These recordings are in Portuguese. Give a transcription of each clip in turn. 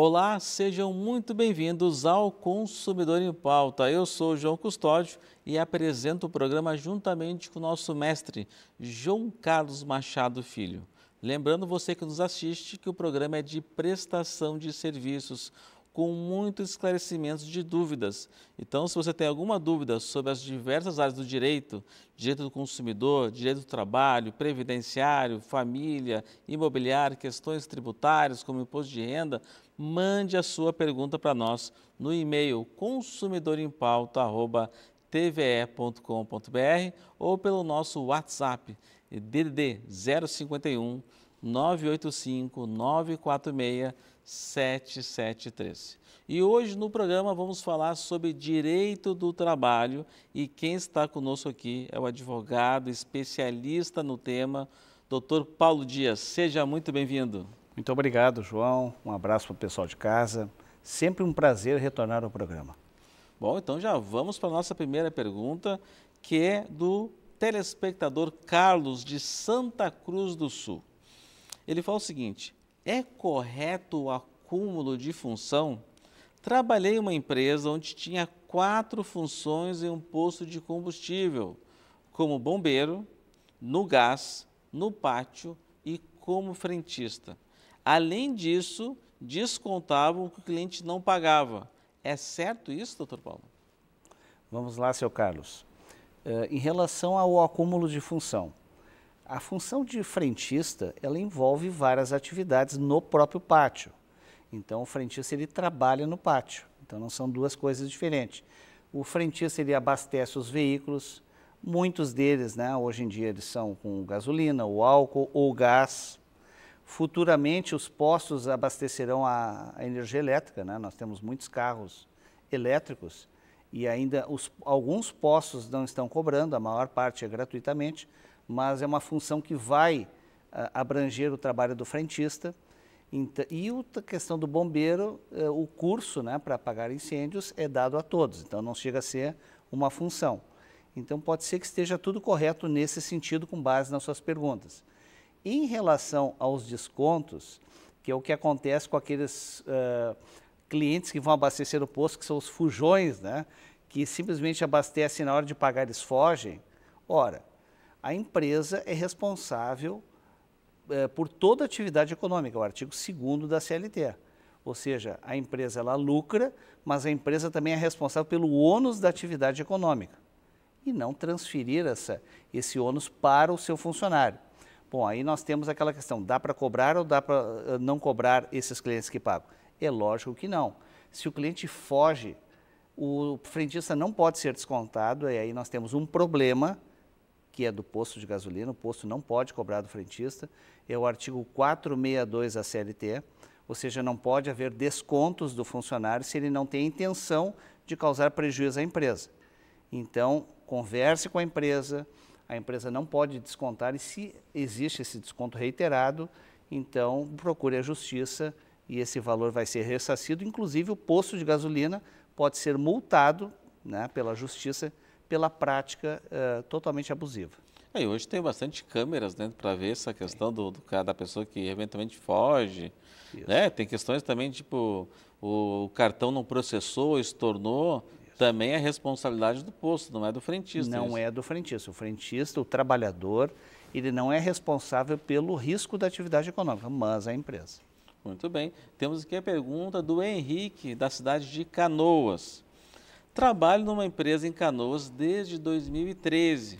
Olá, sejam muito bem-vindos ao Consumidor em Pauta. Eu sou João Custódio e apresento o programa juntamente com o nosso mestre, João Carlos Machado Filho. Lembrando você que nos assiste que o programa é de prestação de serviços, com muitos esclarecimentos de dúvidas. Então, se você tem alguma dúvida sobre as diversas áreas do direito, direito do consumidor, direito do trabalho, previdenciário, família, imobiliário, questões tributárias, como imposto de renda, mande a sua pergunta para nós no e-mail consumidorempauta@tve.com.br ou pelo nosso WhatsApp DDD 051 985 946 7713. E hoje no programa vamos falar sobre direito do trabalho e quem está conosco aqui é o advogado especialista no tema, doutor Paulo Dias. Seja muito bem-vindo. Muito obrigado, João. Um abraço para o pessoal de casa. Sempre um prazer retornar ao programa. Bom, então já vamos para a nossa primeira pergunta, que é do telespectador Carlos de Santa Cruz do Sul. Ele fala o seguinte: é correto o acúmulo de função? Trabalhei em uma empresa onde tinha quatro funções em um posto de combustível, como bombeiro, no gás, no pátio e como frentista. Além disso, descontavam o que o cliente não pagava. É certo isso, doutor Paulo? Vamos lá, seu Carlos. Uh, em relação ao acúmulo de função, a função de frentista, ela envolve várias atividades no próprio pátio. Então, o frentista, ele trabalha no pátio. Então, não são duas coisas diferentes. O frentista, ele abastece os veículos. Muitos deles, né, hoje em dia, eles são com gasolina, ou álcool, ou gás. Futuramente, os postos abastecerão a, a energia elétrica. Né? Nós temos muitos carros elétricos e ainda os, alguns postos não estão cobrando, a maior parte é gratuitamente, mas é uma função que vai uh, abranger o trabalho do frentista. Então, e a questão do bombeiro, uh, o curso né, para apagar incêndios é dado a todos, então não chega a ser uma função. Então pode ser que esteja tudo correto nesse sentido com base nas suas perguntas. Em relação aos descontos, que é o que acontece com aqueles uh, clientes que vão abastecer o posto, que são os fujões, né? que simplesmente abastecem na hora de pagar eles fogem. Ora, a empresa é responsável uh, por toda a atividade econômica, é o artigo 2 da CLT. Ou seja, a empresa ela lucra, mas a empresa também é responsável pelo ônus da atividade econômica e não transferir essa, esse ônus para o seu funcionário. Bom, aí nós temos aquela questão, dá para cobrar ou dá para eh, não cobrar esses clientes que pagam? É lógico que não. Se o cliente foge, o frentista não pode ser descontado, e aí nós temos um problema, que é do posto de gasolina, o posto não pode cobrar do frentista, é o artigo 462 da CLT, ou seja, não pode haver descontos do funcionário se ele não tem intenção de causar prejuízo à empresa. Então, converse com a empresa, a empresa não pode descontar e se existe esse desconto reiterado, então procure a justiça e esse valor vai ser ressarcido. Inclusive, o posto de gasolina pode ser multado né, pela justiça pela prática uh, totalmente abusiva. É, e hoje tem bastante câmeras né, para ver essa questão do, do, da pessoa que eventualmente foge. Né? Tem questões também, tipo, o, o cartão não processou, estornou. Também é responsabilidade do posto, não é do frentista. Não isso. é do frentista. O frentista, o trabalhador, ele não é responsável pelo risco da atividade econômica, mas a empresa. Muito bem. Temos aqui a pergunta do Henrique, da cidade de Canoas. Trabalho numa empresa em Canoas desde 2013.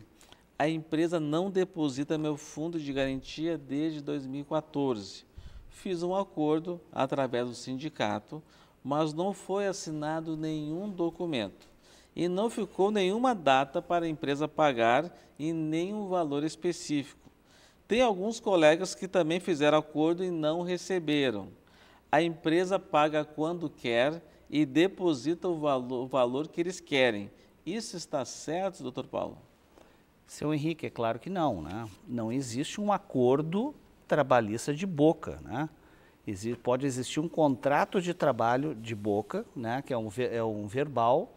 A empresa não deposita meu fundo de garantia desde 2014. Fiz um acordo através do sindicato mas não foi assinado nenhum documento e não ficou nenhuma data para a empresa pagar e nenhum valor específico. Tem alguns colegas que também fizeram acordo e não receberam. A empresa paga quando quer e deposita o valor, o valor que eles querem. Isso está certo, doutor Paulo? Seu Henrique, é claro que não, né? Não existe um acordo trabalhista de boca, né? pode existir um contrato de trabalho de boca, né, que é um, é um verbal,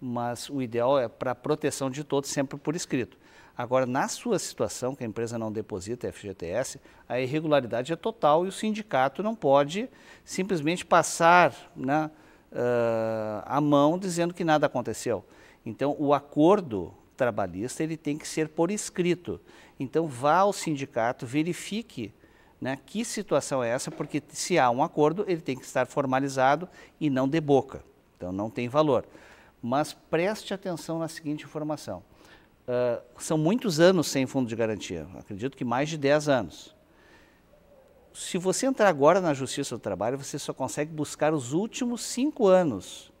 mas o ideal é para proteção de todos, sempre por escrito. Agora, na sua situação, que a empresa não deposita é FGTS, a irregularidade é total e o sindicato não pode simplesmente passar né, uh, a mão dizendo que nada aconteceu. Então, o acordo trabalhista ele tem que ser por escrito. Então, vá ao sindicato, verifique né? Que situação é essa? Porque se há um acordo, ele tem que estar formalizado e não de boca. Então não tem valor. Mas preste atenção na seguinte informação. Uh, são muitos anos sem fundo de garantia, acredito que mais de 10 anos. Se você entrar agora na Justiça do Trabalho, você só consegue buscar os últimos cinco anos.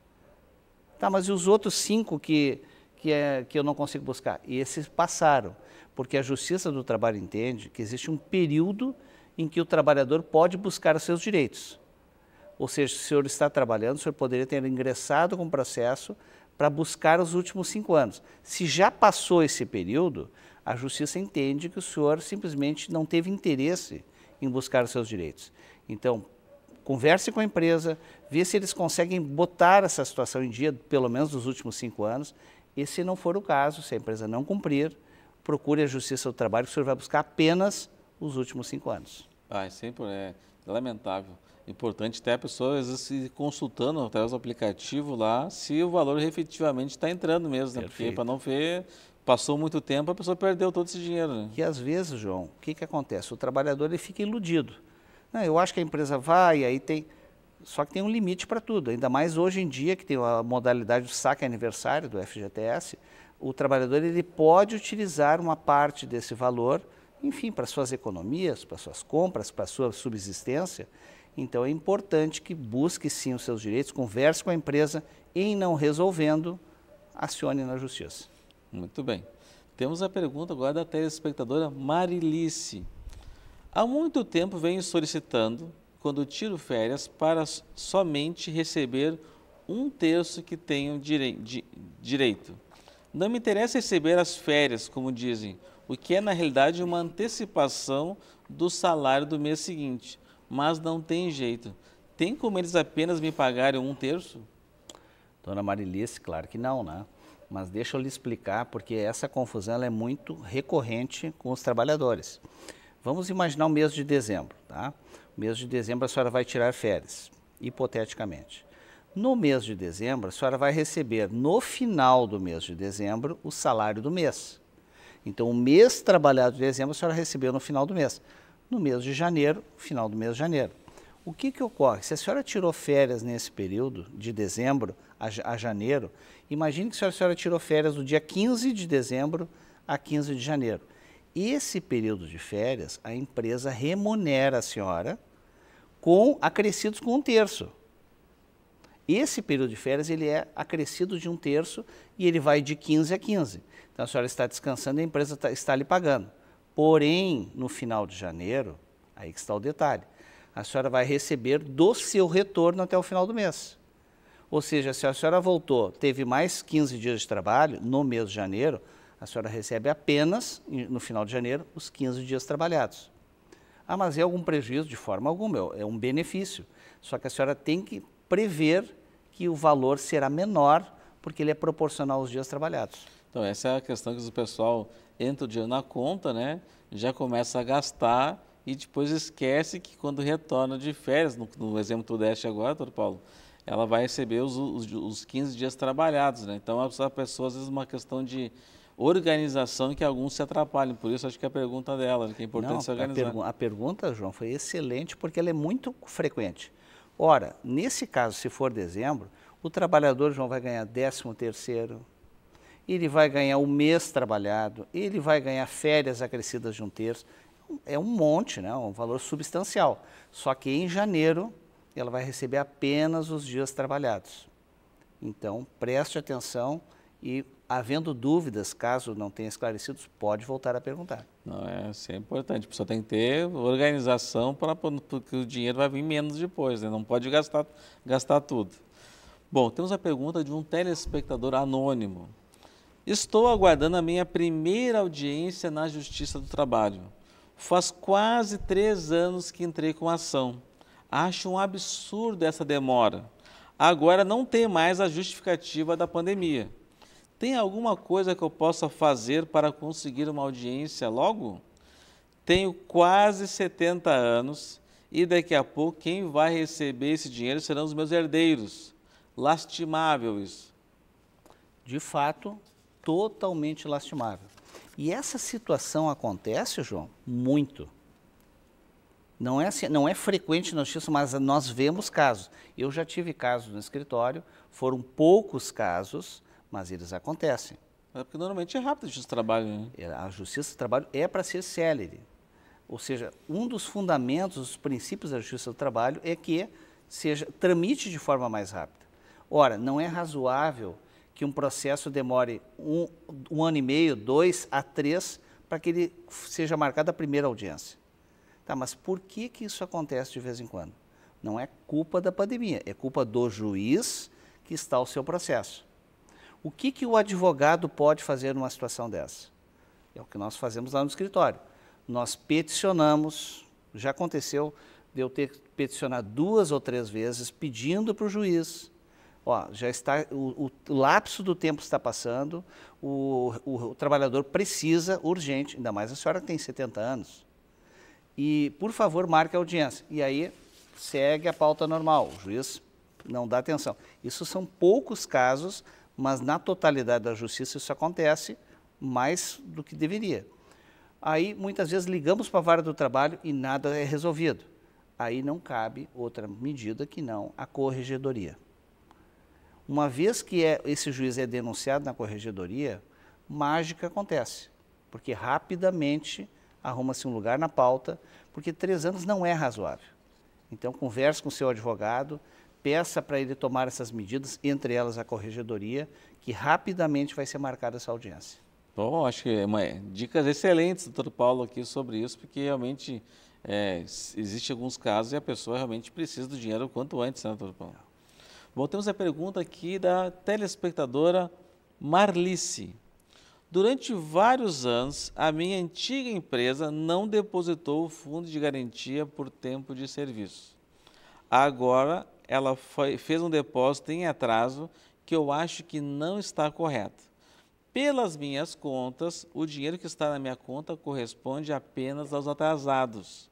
Tá, mas e os outros cinco que, que, é, que eu não consigo buscar? E esses passaram, porque a Justiça do Trabalho entende que existe um período em que o trabalhador pode buscar os seus direitos. Ou seja, se o senhor está trabalhando, o senhor poderia ter ingressado com o processo para buscar os últimos cinco anos. Se já passou esse período, a justiça entende que o senhor simplesmente não teve interesse em buscar os seus direitos. Então, converse com a empresa, vê se eles conseguem botar essa situação em dia, pelo menos dos últimos cinco anos, e se não for o caso, se a empresa não cumprir, procure a Justiça do Trabalho, que o senhor vai buscar apenas os últimos cinco anos. Ah, é sempre né? é lamentável. Importante até a pessoa, às vezes, se consultando através do aplicativo lá, se o valor efetivamente está entrando mesmo, né? Porque para não ver, passou muito tempo, a pessoa perdeu todo esse dinheiro. Né? E às vezes, João, o que, que acontece? O trabalhador ele fica iludido. Não, eu acho que a empresa vai, aí tem. Só que tem um limite para tudo. Ainda mais hoje em dia, que tem a modalidade do saque aniversário do FGTS, o trabalhador ele pode utilizar uma parte desse valor enfim, para suas economias, para suas compras, para sua subsistência. Então é importante que busque sim os seus direitos, converse com a empresa e, em não resolvendo, acione na justiça. Muito bem. Temos a pergunta agora da telespectadora Marilice. Há muito tempo venho solicitando, quando tiro férias, para somente receber um terço que tenho direito. Não me interessa receber as férias, como dizem, o que é na realidade uma antecipação do salário do mês seguinte. Mas não tem jeito. Tem como eles apenas me pagarem um terço? Dona Marilice, claro que não, né? Mas deixa eu lhe explicar, porque essa confusão é muito recorrente com os trabalhadores. Vamos imaginar o mês de dezembro, tá? O mês de dezembro a senhora vai tirar férias, hipoteticamente. No mês de dezembro, a senhora vai receber, no final do mês de dezembro, o salário do mês. Então, o mês trabalhado de dezembro a senhora recebeu no final do mês. No mês de janeiro, final do mês de janeiro. O que, que ocorre? Se a senhora tirou férias nesse período, de dezembro a, a janeiro, imagine que a senhora, a senhora tirou férias do dia 15 de dezembro a 15 de janeiro. Esse período de férias, a empresa remunera a senhora com acrescidos com um terço. Esse período de férias ele é acrescido de um terço e ele vai de 15 a 15. Então a senhora está descansando e a empresa está, está lhe pagando. Porém, no final de janeiro, aí que está o detalhe, a senhora vai receber do seu retorno até o final do mês. Ou seja, se a senhora voltou, teve mais 15 dias de trabalho no mês de janeiro, a senhora recebe apenas, no final de janeiro, os 15 dias trabalhados. Ah, mas é algum prejuízo? De forma alguma, é um benefício. Só que a senhora tem que prever que o valor será menor, porque ele é proporcional aos dias trabalhados. Então, essa é a questão que o pessoal entra o dinheiro na conta, né? Já começa a gastar e depois esquece que quando retorna de férias, no, no exemplo do tu deste agora, doutor Paulo, ela vai receber os, os, os 15 dias trabalhados, né? Então, a pessoa, às vezes, uma questão de organização que alguns se atrapalham. Por isso, acho que é a pergunta dela, né? que é importante Não, se organizar. A, pergu a pergunta, João, foi excelente, porque ela é muito frequente. Ora, nesse caso, se for dezembro, o trabalhador João vai ganhar 13 terceiro, ele vai ganhar o mês trabalhado, ele vai ganhar férias acrescidas de um terço. É um monte, né? um valor substancial. Só que em janeiro ela vai receber apenas os dias trabalhados. Então, preste atenção e havendo dúvidas, caso não tenha esclarecidos, pode voltar a perguntar. Não, é, isso é importante. A pessoa tem que ter organização para porque o dinheiro vai vir menos depois, né? não pode gastar, gastar tudo. Bom, temos a pergunta de um telespectador anônimo. Estou aguardando a minha primeira audiência na Justiça do Trabalho. Faz quase três anos que entrei com a ação. Acho um absurdo essa demora. Agora não tem mais a justificativa da pandemia. Tem alguma coisa que eu possa fazer para conseguir uma audiência logo? Tenho quase 70 anos e daqui a pouco quem vai receber esse dinheiro serão os meus herdeiros. Lastimável isso. De fato, totalmente lastimável. E essa situação acontece, João, muito. Não é, assim, não é frequente notícia, mas nós vemos casos. Eu já tive casos no escritório, foram poucos casos, mas eles acontecem. É porque normalmente é rápido a justiça do trabalho. Né? É, a justiça do trabalho é para ser célere. Ou seja, um dos fundamentos, dos princípios da justiça do trabalho é que seja tramite de forma mais rápida. Ora, não é razoável que um processo demore um, um ano e meio, dois a três, para que ele seja marcado a primeira audiência. Tá, mas por que, que isso acontece de vez em quando? Não é culpa da pandemia, é culpa do juiz que está o seu processo. O que, que o advogado pode fazer numa situação dessa? É o que nós fazemos lá no escritório. Nós peticionamos, já aconteceu de eu ter que peticionar duas ou três vezes pedindo para o juiz. Ó, já está, o, o, lapso do tempo está passando, o, o, o trabalhador precisa urgente, ainda mais a senhora tem 70 anos. E, por favor, marque a audiência. E aí segue a pauta normal, o juiz não dá atenção. Isso são poucos casos mas na totalidade da justiça isso acontece mais do que deveria. Aí muitas vezes ligamos para a vara do trabalho e nada é resolvido. Aí não cabe outra medida que não a corregedoria. Uma vez que é, esse juiz é denunciado na corregedoria, mágica acontece, porque rapidamente arruma-se um lugar na pauta, porque três anos não é razoável. Então converse com o seu advogado, peça para ele tomar essas medidas, entre elas a corregedoria, que rapidamente vai ser marcada essa audiência. Bom, acho que é uma, é, dicas excelentes, doutor Paulo, aqui sobre isso, porque realmente é, existe alguns casos e a pessoa realmente precisa do dinheiro o quanto antes, né, doutor Paulo? Bom, temos a pergunta aqui da telespectadora Marlice. Durante vários anos, a minha antiga empresa não depositou o fundo de garantia por tempo de serviço. Agora, ela foi, fez um depósito em atraso que eu acho que não está correto. Pelas minhas contas, o dinheiro que está na minha conta corresponde apenas aos atrasados.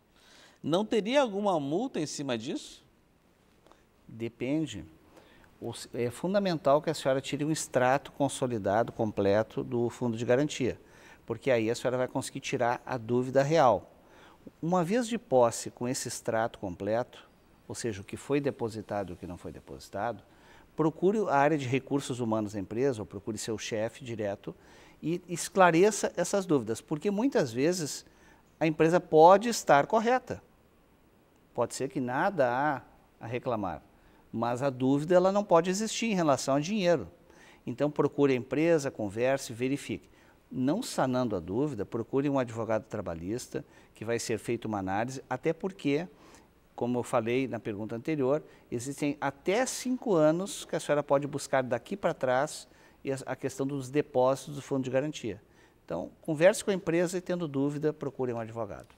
Não teria alguma multa em cima disso? Depende. É fundamental que a senhora tire um extrato consolidado, completo do fundo de garantia, porque aí a senhora vai conseguir tirar a dúvida real. Uma vez de posse com esse extrato completo, ou seja, o que foi depositado e o que não foi depositado, procure a área de recursos humanos da empresa, ou procure seu chefe direto e esclareça essas dúvidas, porque muitas vezes a empresa pode estar correta. Pode ser que nada há a reclamar, mas a dúvida ela não pode existir em relação a dinheiro. Então procure a empresa, converse, verifique. Não sanando a dúvida, procure um advogado trabalhista que vai ser feita uma análise, até porque como eu falei na pergunta anterior, existem até cinco anos que a senhora pode buscar daqui para trás a questão dos depósitos do fundo de garantia. Então, converse com a empresa e, tendo dúvida, procure um advogado.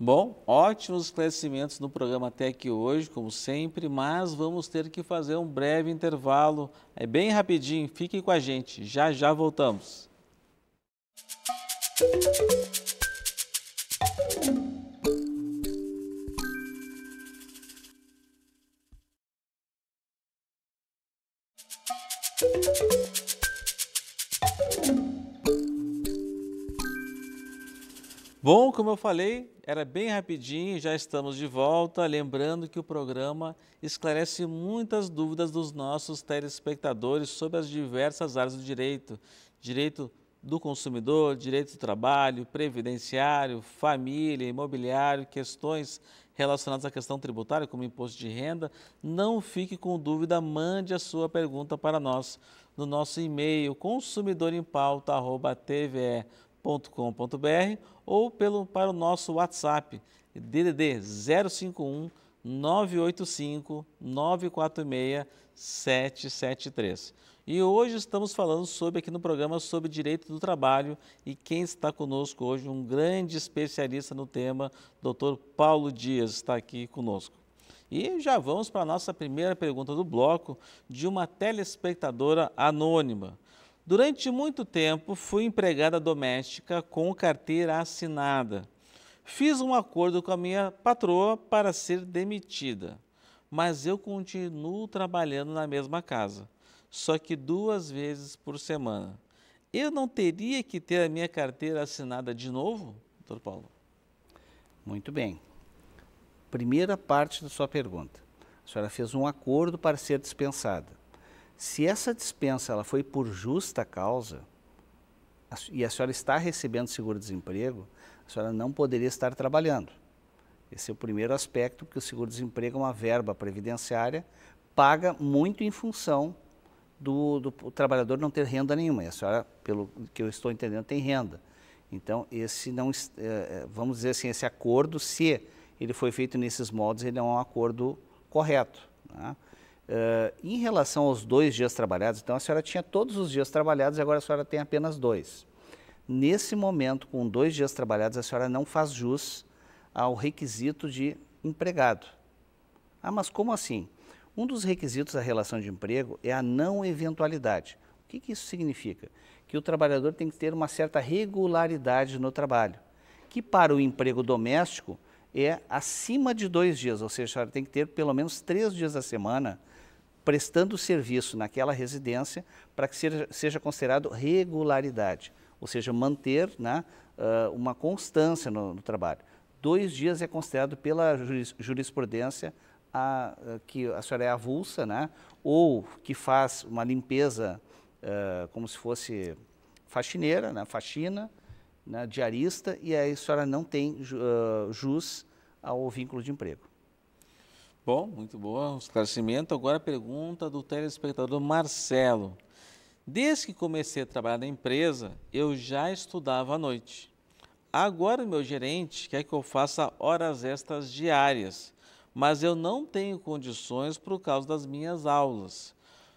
Bom, ótimos esclarecimentos no programa até aqui hoje, como sempre, mas vamos ter que fazer um breve intervalo. É bem rapidinho, fiquem com a gente, já já voltamos. Música Bom, como eu falei, era bem rapidinho, já estamos de volta. Lembrando que o programa esclarece muitas dúvidas dos nossos telespectadores sobre as diversas áreas do direito: direito do consumidor, direito do trabalho, previdenciário, família, imobiliário, questões relacionados à questão tributária, como imposto de renda, não fique com dúvida, mande a sua pergunta para nós no nosso e-mail consumidorempauta@tve.com.br ou pelo para o nosso WhatsApp DDD 051 985 946 773. E hoje estamos falando sobre aqui no programa sobre direito do trabalho e quem está conosco hoje, um grande especialista no tema, doutor Paulo Dias, está aqui conosco. E já vamos para a nossa primeira pergunta do bloco de uma telespectadora anônima. Durante muito tempo fui empregada doméstica com carteira assinada Fiz um acordo com a minha patroa para ser demitida, mas eu continuo trabalhando na mesma casa, só que duas vezes por semana. Eu não teria que ter a minha carteira assinada de novo, doutor Paulo? Muito bem. Primeira parte da sua pergunta. A senhora fez um acordo para ser dispensada. Se essa dispensa ela foi por justa causa, e a senhora está recebendo seguro-desemprego, a senhora não poderia estar trabalhando. Esse é o primeiro aspecto, porque o seguro-desemprego é uma verba previdenciária, paga muito em função do, do trabalhador não ter renda nenhuma. E a senhora, pelo que eu estou entendendo, tem renda. Então, esse não, é, é, vamos dizer assim, esse acordo, se ele foi feito nesses modos, ele é um acordo correto. Né? Uh, em relação aos dois dias trabalhados, então a senhora tinha todos os dias trabalhados e agora a senhora tem apenas dois. Nesse momento, com dois dias trabalhados, a senhora não faz jus ao requisito de empregado. Ah, mas como assim? Um dos requisitos da relação de emprego é a não eventualidade. O que, que isso significa? Que o trabalhador tem que ter uma certa regularidade no trabalho, que para o emprego doméstico é acima de dois dias, ou seja, a senhora tem que ter pelo menos três dias da semana prestando serviço naquela residência para que seja, seja considerado regularidade, ou seja, manter né, ah, uma constância no, no, trabalho. Dois dias é considerado pela juris, jurisprudência a, a, ah, que a senhora é avulsa, né, ou que faz uma limpeza uh, como se fosse faxineira, né, faxina, né, diarista, e aí a senhora não tem uh, jus ao vínculo de emprego. Bom, muito bom o esclarecimento. Agora a pergunta do telespectador Marcelo. Desde que comecei a trabalhar na empresa, eu já estudava à noite. Agora meu gerente quer que eu faça horas extras diárias, mas eu não tenho condições por causa das minhas aulas.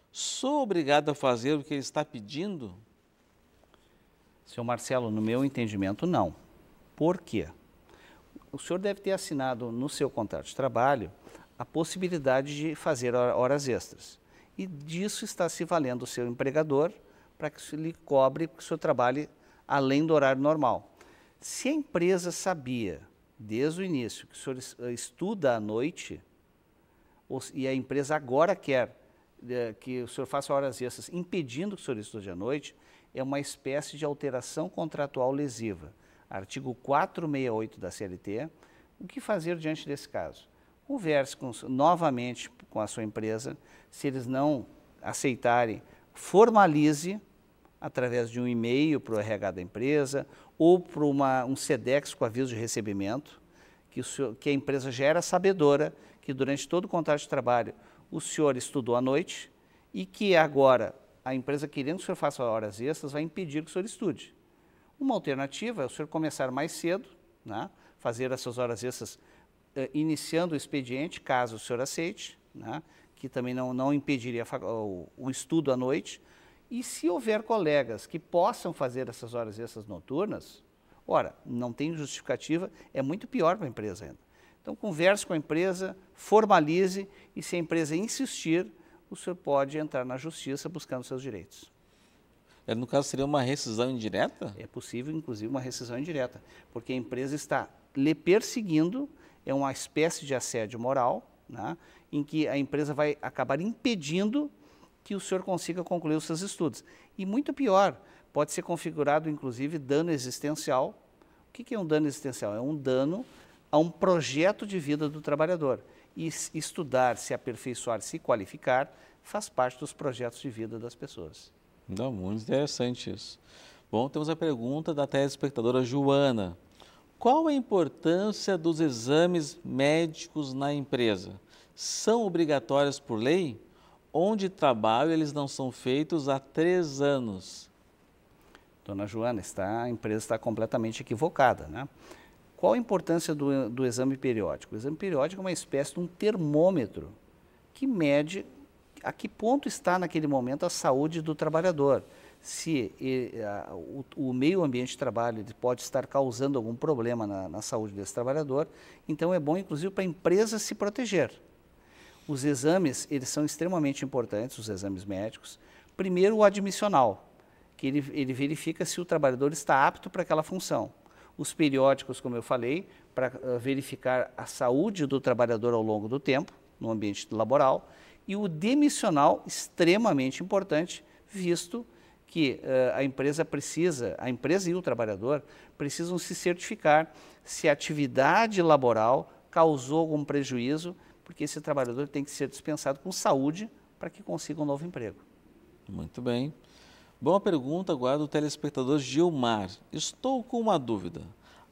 Sou obrigado a fazer o que ele está pedindo? Seu Marcelo, no meu entendimento, não. Por quê? O senhor deve ter assinado no seu contrato de trabalho a possibilidade de fazer horas extras. E disso está se valendo o seu empregador para que lhe cobre que o seu trabalho além do horário normal. Se a empresa sabia desde o início que o senhor eh, estuda à noite e a empresa agora quer eh, que o senhor faça horas extras impedindo que o senhor estude à noite, é uma espécie de alteração contratual lesiva. Artigo 468 da CLT. O que fazer diante desse caso? Converse com, novamente com a sua empresa. Se eles não aceitarem, formalize através de um e-mail para o RH da empresa ou para um SEDEX com aviso de recebimento, que, senhor, que a empresa já era sabedora que durante todo o contrato de trabalho o senhor estudou à noite e que agora a empresa querendo que o senhor faça horas extras vai impedir que o senhor estude. Uma alternativa é o senhor começar mais cedo, né, fazer essas horas extras eh, iniciando o expediente, caso o senhor aceite, né, que também não, não impediria o, o estudo à noite. E se houver colegas que possam fazer essas horas extras noturnas, ora, não tem justificativa, é muito pior para a empresa ainda. Então, converse com a empresa, formalize e se a empresa insistir, o senhor pode entrar na justiça buscando seus direitos. É, no caso, seria uma rescisão indireta? É possível, inclusive, uma rescisão indireta, porque a empresa está lhe perseguindo é uma espécie de assédio moral, né, em que a empresa vai acabar impedindo que o senhor consiga concluir os seus estudos. E muito pior, pode ser configurado inclusive dano existencial. O que, é um dano existencial? É um dano a um projeto de vida do trabalhador. E estudar, se aperfeiçoar, se qualificar faz parte dos projetos de vida das pessoas. Não, muito interessante isso. Bom, temos a pergunta da telespectadora Joana. Qual a importância dos exames médicos na empresa? São obrigatórios por lei? Onde trabalho eles não são feitos há três anos. Dona Joana, está, a empresa está completamente equivocada. Né? Qual a importância do, do exame periódico? O exame periódico é uma espécie de um termômetro que mede a que ponto está naquele momento a saúde do trabalhador se o, meio ambiente de trabalho pode estar causando algum problema na, na saúde desse trabalhador, então é bom, inclusive, para a empresa se proteger. Os exames, eles são extremamente importantes, os exames médicos. Primeiro, o admissional, que ele, ele verifica se o trabalhador está apto para aquela função. Os periódicos, como eu falei, para ah, verificar a saúde do trabalhador ao longo do tempo, no ambiente laboral. E o demissional, extremamente importante, visto que uh, a empresa precisa, a empresa e o trabalhador precisam se certificar se a atividade laboral causou algum prejuízo, porque esse trabalhador tem que ser dispensado com saúde para que consiga um novo emprego. Muito bem. Boa pergunta, guarda o telespectador Gilmar. Estou com uma dúvida.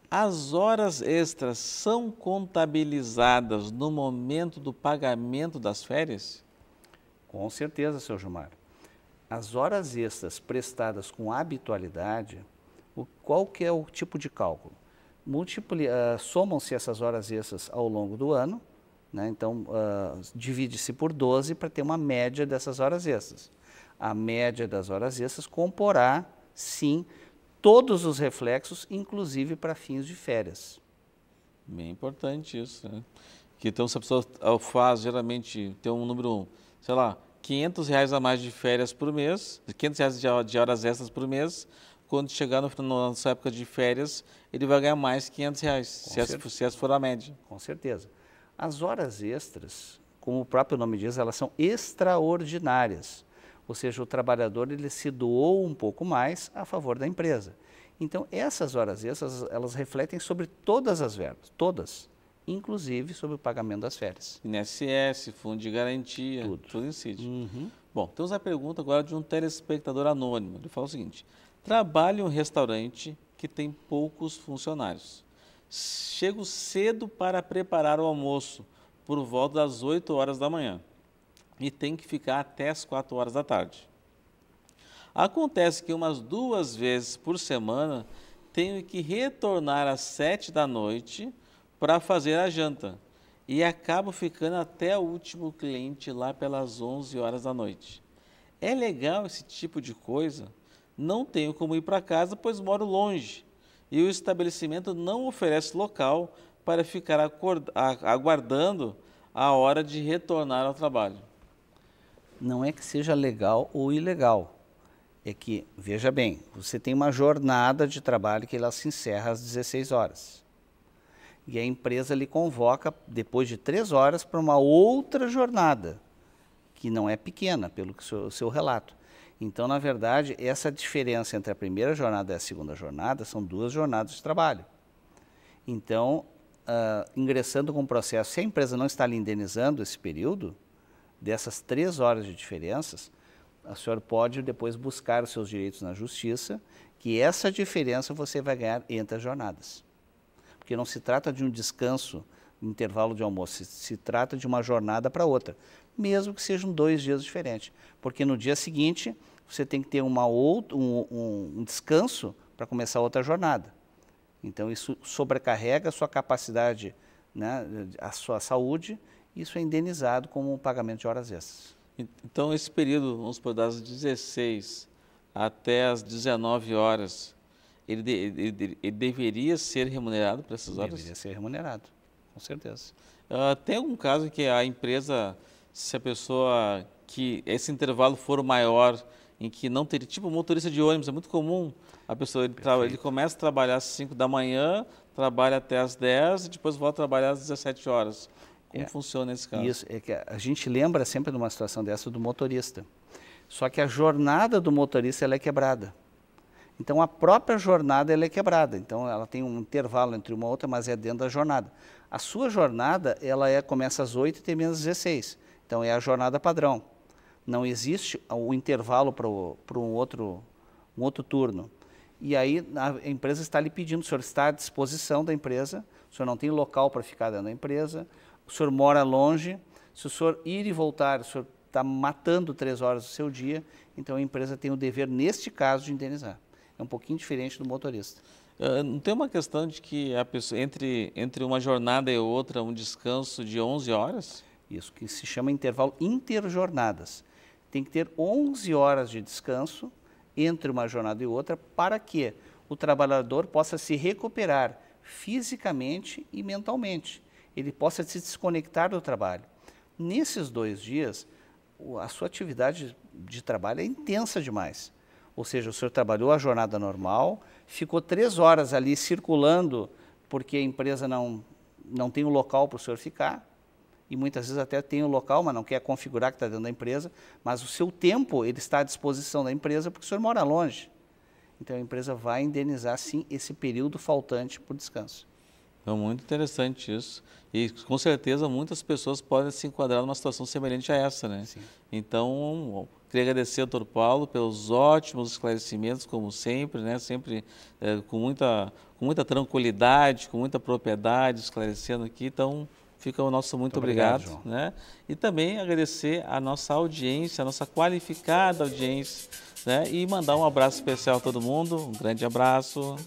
As horas extras são contabilizadas no momento do pagamento das férias? Com certeza, seu Gilmar as horas extras prestadas com habitualidade, o, qual que é o tipo de cálculo? Uh, Somam-se essas horas extras ao longo do ano, né? então uh, divide-se por 12 para ter uma média dessas horas extras. A média das horas extras comporá, sim, todos os reflexos, inclusive para fins de férias. Bem importante isso, né? Que então se a pessoa faz geralmente tem um número, sei lá, 500 reais a mais de férias por mês, 500 reais de horas extras por mês, quando chegar no, na nossa época de férias, ele vai ganhar mais 500 reais, se essa, se for a média. Com certeza. As horas extras, como o próprio nome diz, elas são extraordinárias. Ou seja, o trabalhador ele se doou um pouco mais a favor da empresa. Então, essas horas extras, elas refletem sobre todas as verbas, todas inclusive sobre o pagamento das férias. INSS, fundo de garantia, tudo, tudo incide. Uhum. Bom, temos a pergunta agora de um telespectador anônimo. Ele fala o seguinte: trabalho em um restaurante que tem poucos funcionários. Chego cedo para preparar o almoço, por volta das 8 horas da manhã, e tenho que ficar até as 4 horas da tarde. Acontece que umas duas vezes por semana tenho que retornar às 7 da noite para fazer a janta. E acabo ficando até o último cliente lá pelas 11 horas da noite. É legal esse tipo de coisa? Não tenho como ir para casa, pois moro longe. E o estabelecimento não oferece local para ficar aguardando a hora de retornar ao trabalho. Não é que seja legal ou ilegal. É que, veja bem, você tem uma jornada de trabalho que ela se encerra às 16 horas e a empresa lhe convoca, depois de três horas, para uma outra jornada, que não é pequena, pelo que seu, seu relato. Então, na verdade, essa diferença entre a primeira jornada e a segunda jornada são duas jornadas de trabalho. Então, uh, ingressando com o processo, se a empresa não está lhe indenizando esse período, dessas três horas de diferenças, a senhora pode depois buscar os seus direitos na justiça, que essa diferença você vai ganhar entre as jornadas porque não se trata de um descanso no intervalo de almoço, se, se trata de uma jornada para outra, mesmo que sejam dois dias diferentes, porque no dia seguinte você tem que ter uma outra, um, um descanso para começar outra jornada. Então isso sobrecarrega a sua capacidade, né, a sua saúde, isso é indenizado como um pagamento de horas extras. Então esse período, vamos por das 16 até as 19 horas, ele, de, ele, ele deveria ser remunerado para essas horas? Deveria ser remunerado, com certeza. Uh, tem algum caso que a empresa, se a pessoa que esse intervalo for maior, em que não teria, tipo motorista de ônibus, é muito comum a pessoa, ele, tra, ele começa a trabalhar às 5 da manhã, trabalha até às 10 e depois volta a trabalhar às 17 horas. Como é, funciona esse caso? Isso, é que a gente lembra sempre de uma situação dessa do motorista. Só que a jornada do motorista ela é quebrada. Então a própria jornada ela é quebrada. Então ela tem um intervalo entre uma outra, mas é dentro da jornada. A sua jornada ela é começa às 8 e termina às 16. Então é a jornada padrão. Não existe o intervalo para um outro, um outro turno. E aí a empresa está lhe pedindo, o senhor está à disposição da empresa, o senhor não tem local para ficar dentro da empresa, o senhor mora longe, se o senhor ir e voltar, o senhor está matando três horas do seu dia, então a empresa tem o dever, neste caso, de indenizar é um pouquinho diferente do motorista. Ah, não tem uma questão de que a pessoa, entre, entre uma jornada e outra, um descanso de 11 horas? Isso, que se chama intervalo interjornadas. Tem que ter 11 horas de descanso entre uma jornada e outra para que o trabalhador possa se recuperar fisicamente e mentalmente. Ele possa se desconectar do trabalho. Nesses dois dias, a sua atividade de trabalho é intensa demais. Ou seja, o senhor trabalhou a jornada normal, ficou três horas ali circulando, porque a empresa não, não tem o um local para o senhor ficar, e muitas vezes até tem o um local, mas não quer configurar que está dentro da empresa, mas o seu tempo ele está à disposição da empresa porque o senhor mora longe. Então a empresa vai indenizar sim esse período faltante por descanso. Então, muito interessante isso. E com certeza muitas pessoas podem se enquadrar numa situação semelhante a essa, né? Sim. Então, Queria agradecer ao Dr. Paulo pelos ótimos esclarecimentos, como sempre, né? sempre é, com, muita, com muita tranquilidade, com muita propriedade, esclarecendo aqui. Então, fica o nosso muito, muito obrigado. obrigado né? E também agradecer a nossa audiência, a nossa qualificada audiência, né? e mandar um abraço especial a todo mundo. Um grande abraço.